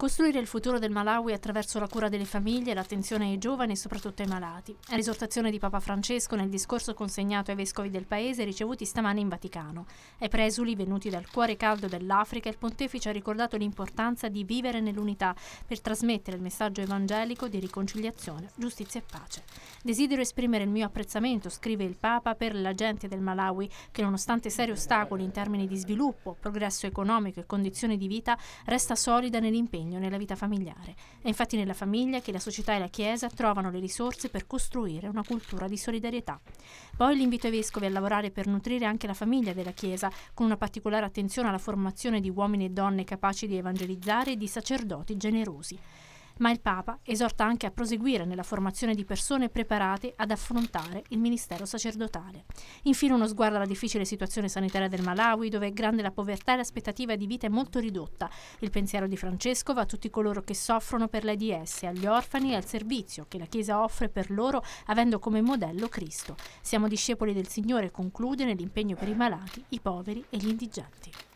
Costruire il futuro del Malawi attraverso la cura delle famiglie, l'attenzione ai giovani e soprattutto ai malati. È l'esortazione di Papa Francesco nel discorso consegnato ai vescovi del paese ricevuti stamani in Vaticano. Ai presuli venuti dal cuore caldo dell'Africa, il pontefice ha ricordato l'importanza di vivere nell'unità per trasmettere il messaggio evangelico di riconciliazione, giustizia e pace. Desidero esprimere il mio apprezzamento, scrive il Papa, per la gente del Malawi che nonostante seri ostacoli in termini di sviluppo, progresso economico e condizioni di vita, resta solida nell'impegno impegno nella vita familiare. È infatti nella famiglia che la società e la Chiesa trovano le risorse per costruire una cultura di solidarietà. Poi l'invito ai vescovi a lavorare per nutrire anche la famiglia della Chiesa, con una particolare attenzione alla formazione di uomini e donne capaci di evangelizzare e di sacerdoti generosi ma il Papa esorta anche a proseguire nella formazione di persone preparate ad affrontare il ministero sacerdotale. Infine uno sguardo alla difficile situazione sanitaria del Malawi, dove è grande la povertà e l'aspettativa di vita è molto ridotta. Il pensiero di Francesco va a tutti coloro che soffrono per l'AIDS, agli orfani e al servizio che la Chiesa offre per loro avendo come modello Cristo. Siamo discepoli del Signore, conclude nell'impegno per i malati, i poveri e gli indigenti.